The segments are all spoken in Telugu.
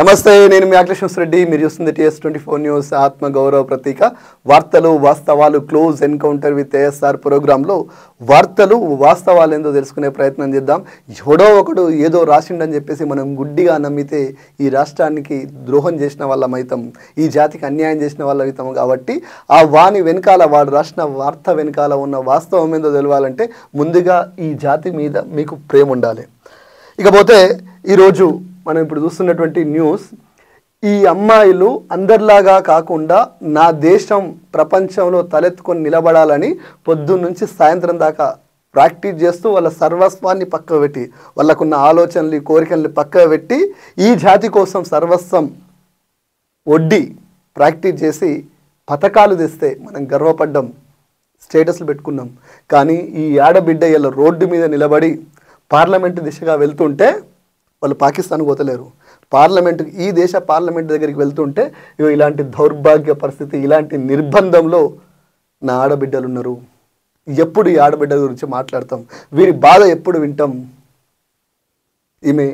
నమస్తే నేను మీ అఖిలేష్ రెడ్డి మీరు చూస్తుంది టీఎస్ ట్వంటీ ఫోర్ న్యూస్ ఆత్మగౌరవ ప్రతీక వార్తలు వాస్తవాలు క్లోజ్ ఎన్కౌంటర్ విత్ ఏఎస్ఆర్ ప్రోగ్రాంలో వార్తలు వాస్తవాలు ఏందో తెలుసుకునే ప్రయత్నం చేద్దాం ఎవడో ఒకడు ఏదో రాసిండని చెప్పేసి మనం గుడ్డిగా నమ్మితే ఈ రాష్ట్రానికి ద్రోహం చేసిన వాళ్ళమైతం ఈ జాతికి అన్యాయం చేసిన వాళ్ళమైతం కాబట్టి ఆ వాణి వెనకాల వాడు రాసిన వార్త వెనకాల ఉన్న వాస్తవం ఏందో తెలవాలంటే ముందుగా ఈ జాతి మీద మీకు ప్రేమ ఉండాలి ఇకపోతే ఈరోజు మనం ఇప్పుడు చూస్తున్నటువంటి న్యూస్ ఈ అమ్మాయిలు అందరిలాగా కాకుండా నా దేశం ప్రపంచంలో తలెత్తుకొని నిలబడాలని నుంచి సాయంత్రం దాకా ప్రాక్టీస్ చేస్తూ వాళ్ళ సర్వస్వాన్ని పక్క పెట్టి వాళ్ళకున్న ఆలోచనలు కోరికల్ని పక్క పెట్టి ఈ జాతి కోసం సర్వస్వం ఒడ్డి ప్రాక్టీస్ చేసి పథకాలు తెస్తే మనం గర్వపడ్డం స్టేటస్లు పెట్టుకున్నాం కానీ ఈ ఆడబిడ్డ ఇలా రోడ్డు మీద నిలబడి పార్లమెంటు దిశగా వెళ్తుంటే వాళ్ళు పాకిస్తాన్ పోతలేరు పార్లమెంట్ ఈ దేశ పార్లమెంట్ దగ్గరికి వెళ్తుంటే ఇలాంటి దౌర్భాగ్య పరిస్థితి ఇలాంటి నిర్బంధంలో నా ఆడబిడ్డలు ఉన్నారు ఎప్పుడు ఈ ఆడబిడ్డల గురించి మాట్లాడతాం వీరి బాధ ఎప్పుడు వింటాం ఈమె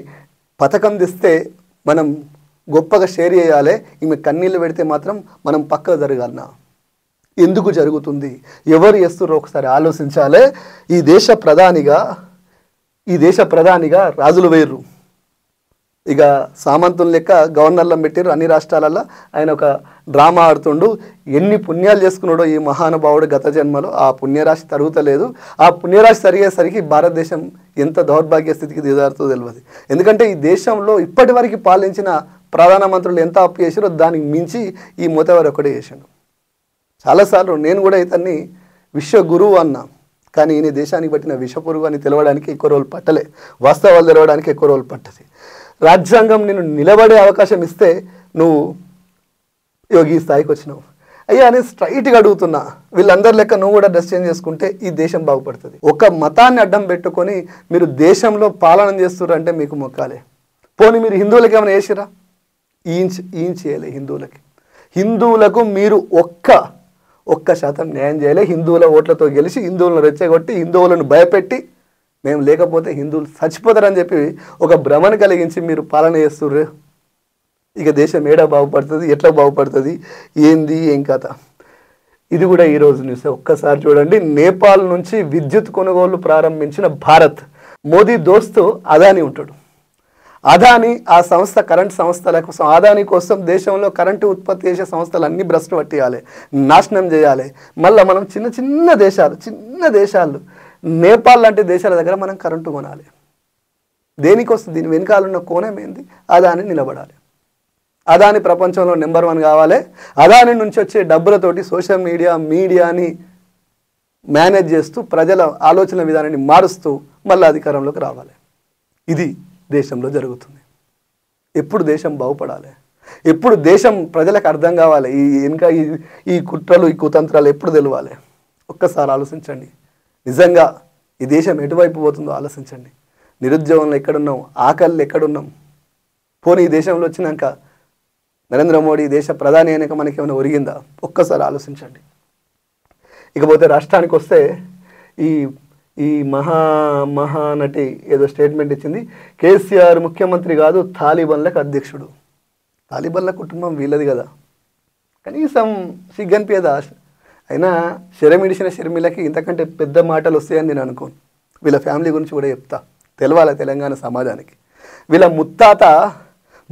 పథకం తెస్తే మనం గొప్పగా షేర్ చేయాలి ఈమె కన్నీళ్ళు పెడితే మాత్రం మనం పక్క జరగాలన్నా ఎందుకు జరుగుతుంది ఎవరు చేస్తున్నారో ఒకసారి ఆలోచించాలి ఈ దేశ ప్రధానిగా ఈ దేశ ప్రధానిగా రాజులు వేర్రు ఇక సామంతుని లెక్క గవర్నర్లను పెట్టారు అన్ని రాష్ట్రాలలో ఆయన ఒక డ్రామా ఆడుతుండు ఎన్ని పుణ్యాలు చేసుకున్నాడో ఈ మహానుభావుడు గత జన్మలో ఆ పుణ్యరాశి తరుగుతలేదు ఆ పుణ్యరాశి తరిగేసరికి భారతదేశం ఎంత దౌర్భాగ్య స్థితికి దిగారుతో తెలియదు ఎందుకంటే ఈ దేశంలో ఇప్పటి వరకు పాలించిన ప్రధానమంత్రులు ఎంత అప్పు చేసారో దానికి మించి ఈ మూతవారు ఒకటే చేశాడు చాలాసార్లు నేను కూడా ఇతన్ని విశ్వ గురువు అన్నా కానీ ఈయన దేశానికి పట్టిన విషపురుగు అని తెలవడానికి ఎక్కువ రోజులు పట్టలే వాస్తవాలు తెలవడానికి ఎక్కువ రోజులు పట్టదు రాజ్యాంగం నేను నిలబడే అవకాశం ఇస్తే నువ్వు యోగి స్థాయికి వచ్చినావు అయ్యా అని స్ట్రైట్గా అడుగుతున్నా వీళ్ళందరి లెక్క నువ్వు కూడా డ్రెస్ చేంజ్ చేసుకుంటే ఈ దేశం బాగుపడుతుంది ఒక మతాన్ని అడ్డం పెట్టుకొని మీరు దేశంలో పాలన చేస్తున్నారంటే మీకు మొక్కాలే పోనీ మీరు హిందువులకి ఏమైనా చేసిరా ఈంచ్ ఈంచ్ చేయలే హిందువులకి హిందువులకు మీరు ఒక్క ఒక్క శాతం న్యాయం చేయలే హిందువుల ఓట్లతో గెలిచి హిందువులను రెచ్చగొట్టి హిందువులను భయపెట్టి మేము లేకపోతే హిందువులు చచ్చిపోతారని చెప్పి ఒక భ్రమను కలిగించి మీరు పాలన చేస్తుర్రు ఇక దేశం ఏడా బాగుపడుతుంది ఎట్లా బాగుపడుతుంది ఏంది ఏం కథ ఇది కూడా ఈరోజు న్యూస్ ఒక్కసారి చూడండి నేపాల్ నుంచి విద్యుత్ కొనుగోలు ప్రారంభించిన భారత్ మోదీ దోస్తు అదాని ఉంటాడు అదాని ఆ సంస్థ కరెంట్ సంస్థల కోసం అదాని కోసం దేశంలో కరెంటు ఉత్పత్తి చేసే సంస్థలు అన్నీ భ్రష్టు పట్టియాలి నాశనం చేయాలి మళ్ళీ మనం చిన్న చిన్న దేశాలు చిన్న దేశాలు నేపాల్ లాంటి దేశాల దగ్గర మనం కరెంటు కొనాలి దేనికోసం దీని వెనకాలన్న కోణం ఏంది అదాని నిలబడాలి అదాని ప్రపంచంలో నెంబర్ వన్ కావాలి అదాని నుంచి వచ్చే డబ్బులతోటి సోషల్ మీడియా మీడియాని మేనేజ్ చేస్తూ ప్రజల ఆలోచన విధానాన్ని మారుస్తూ మళ్ళీ అధికారంలోకి రావాలి ఇది దేశంలో జరుగుతుంది ఎప్పుడు దేశం బాగుపడాలి ఎప్పుడు దేశం ప్రజలకు అర్థం కావాలి ఈ ఈ ఈ కుట్రలు ఈ కుతంత్రాలు ఎప్పుడు తెలవాలి ఒక్కసారి ఆలోచించండి నిజంగా ఈ దేశం ఎటువైపు పోతుందో ఆలోచించండి నిరుద్యోగంలో ఎక్కడున్నాం ఆకలి ఎక్కడున్నాం పోనీ ఈ దేశంలో వచ్చినాక నరేంద్ర మోడీ దేశ ప్రధాని అయినాక మనకేమైనా ఒరిగిందా ఒక్కసారి ఆలోచించండి ఇకపోతే రాష్ట్రానికి వస్తే ఈ ఈ మహా మహానటి ఏదో స్టేట్మెంట్ ఇచ్చింది కేసీఆర్ ముఖ్యమంత్రి కాదు తాలిబన్లకు అధ్యక్షుడు తాలిబన్ల కుటుంబం వీళ్ళది కదా కనీసం సిగ్గనిపించదా అయినా శరమిడిసిన శర్మిలకి ఇంతకంటే పెద్ద మాటలు వస్తాయని నేను అనుకోను వీళ్ళ ఫ్యామిలీ గురించి కూడా చెప్తా తెలవాలి తెలంగాణ సమాజానికి వీళ్ళ ముత్తాత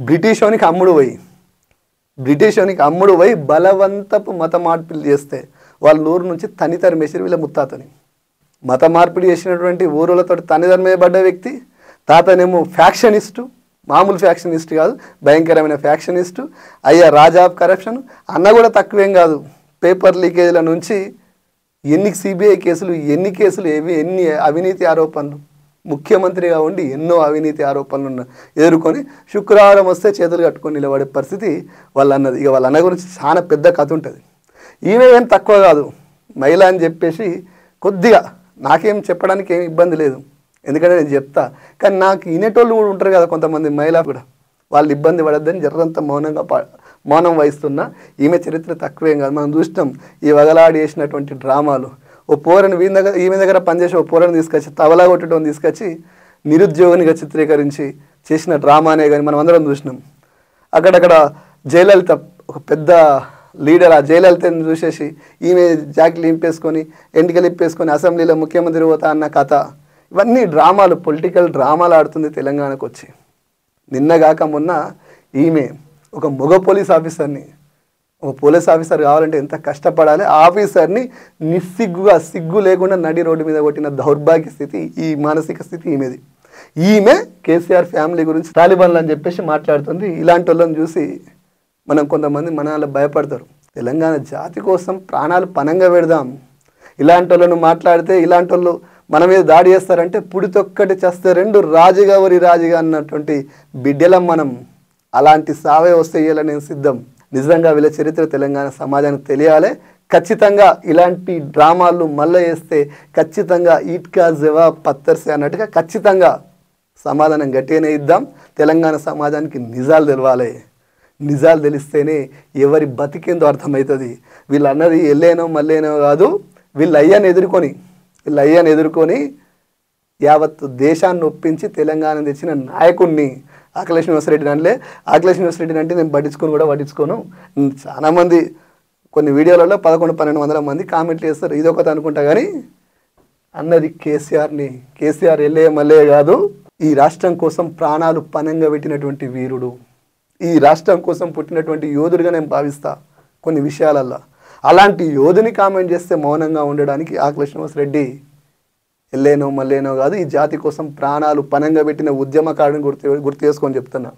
బ్రిటిష్ అమ్ముడు పోయి బ్రిటిష్ అమ్ముడు పోయి బలవంతపు మత మార్పిడి చేస్తే వాళ్ళ ఊరు నుంచి తనితరం తరిమేసారు వీళ్ళ ముత్తాతని మత మార్పిడి చేసినటువంటి ఊరులతో తని వేయబడ్డ వ్యక్తి తాతనేమో ఫ్యాక్షనిస్టు మామూలు ఫ్యాక్షనిస్ట్ కాదు భయంకరమైన ఫ్యాక్షనిస్టు అయ్యా రాజా ఆఫ్ కరప్షన్ అన్న కూడా తక్కువేం కాదు పేపర్ లీకేజ్ల నుంచి ఎన్ని సిబిఐ కేసులు ఎన్ని కేసులు ఏవి ఎన్ని అవినీతి ఆరోపణలు ముఖ్యమంత్రిగా ఉండి ఎన్నో అవినీతి ఆరోపణలు ఎదుర్కొని శుక్రవారం వస్తే చేతులు కట్టుకొని నిలబడే పరిస్థితి వాళ్ళు అన్నది ఇక వాళ్ళ అన్న గురించి చాలా పెద్ద కథ ఉంటుంది ఈమె ఏం తక్కువ కాదు మహిళ అని చెప్పేసి కొద్దిగా నాకేం చెప్పడానికి ఏం ఇబ్బంది లేదు ఎందుకంటే నేను చెప్తా కానీ నాకు వినేటోళ్ళు కూడా ఉంటారు కదా కొంతమంది మహిళ కూడా వాళ్ళు ఇబ్బంది పడద్దని జర్రంత మౌనంగా మౌనం వహిస్తున్న ఈమె చరిత్ర తక్కువేం కాదు మనం చూసినాం ఈ వగలాడి వేసినటువంటి డ్రామాలు ఓ పోరని వీని దగ్గర ఈమె దగ్గర పనిచేసి ఓ పోరని తీసుకొచ్చి తవలా కొట్టడం తీసుకొచ్చి నిరుద్యోగినిగా చిత్రీకరించి చేసిన డ్రామానే కానీ మనం అందరం చూసినాం అక్కడక్కడ జయలలిత ఒక పెద్ద లీడర్ ఆ జయలలితని చూసేసి ఈమె జాకెట్లు లింపేసుకొని ఎంటికలు ఇంపేసుకొని అసెంబ్లీలో ముఖ్యమంత్రి పోతా అన్న కథ ఇవన్నీ డ్రామాలు పొలిటికల్ డ్రామాలు ఆడుతుంది తెలంగాణకు వచ్చి నిన్నగాక మొన్న ఈమె ఒక మగ పోలీస్ ఆఫీసర్ని ఒక పోలీస్ ఆఫీసర్ కావాలంటే ఎంత కష్టపడాలి ఆఫీసర్ని నిస్సిగ్గుగా సిగ్గు లేకుండా నడి రోడ్డు మీద కొట్టిన దౌర్భాగ్య స్థితి ఈ మానసిక స్థితి ఈమెది ఈమె కేసీఆర్ ఫ్యామిలీ గురించి తాలిబాన్లు అని చెప్పేసి మాట్లాడుతుంది ఇలాంటి వాళ్ళని చూసి మనం కొంతమంది మనాలు భయపడతారు తెలంగాణ జాతి కోసం ప్రాణాలు పనంగా పెడదాం ఇలాంటి వాళ్ళను మాట్లాడితే ఇలాంటి వాళ్ళు మన మీద దాడి చేస్తారంటే పుడితొక్కటి చేస్తే రెండు రాజుగా వరి రాజుగా అన్నటువంటి బిడ్డలం మనం అలాంటి సావే వస్తేయాల నేను సిద్ధం నిజంగా వీళ్ళ చరిత్ర తెలంగాణ సమాజానికి తెలియాలి ఖచ్చితంగా ఇలాంటి డ్రామాలు మళ్ళీ వేస్తే ఖచ్చితంగా ఈట్కా జవా పత్తర్సే అన్నట్టుగా ఖచ్చితంగా సమాధానం గట్టిగానే ఇద్దాం తెలంగాణ సమాజానికి నిజాలు తెలవాలి నిజాలు తెలిస్తేనే ఎవరి బతికేందో అర్థమవుతుంది వీళ్ళు అన్నది ఎల్లేనో మళ్ళేనో కాదు వీళ్ళు అయ్యాను ఎదుర్కొని వీళ్ళు అయ్యాను ఎదుర్కొని యావత్ దేశాన్ని ఒప్పించి తెలంగాణ తెచ్చిన నాయకుడిని అఖిలేష్ యూనివర్సిటీ అంటే అఖిలేష్ యూనివర్సిటీ అంటే నేను పట్టించుకొని కూడా పట్టించుకోను చాలామంది కొన్ని వీడియోలలో పదకొండు పన్నెండు వందల మంది కామెంట్లు చేస్తారు ఇది ఒకటి అనుకుంటా కానీ అన్నది కేసీఆర్ని కేసీఆర్ ఎల్లే మళ్ళే కాదు ఈ రాష్ట్రం కోసం ప్రాణాలు పనంగా పెట్టినటువంటి వీరుడు ఈ రాష్ట్రం కోసం పుట్టినటువంటి యోధుడిగా నేను భావిస్తా కొన్ని విషయాలల్లో అలాంటి యోధుని కామెంట్ చేస్తే మౌనంగా ఉండడానికి ఆకలేష్ రెడ్డి ఎల్లేనో మళ్ళేనో కాదు ఈ జాతి కోసం ప్రాణాలు పనంగా పెట్టిన ఉద్యమకారుని గుర్తు గుర్తు చేసుకొని చెప్తున్నా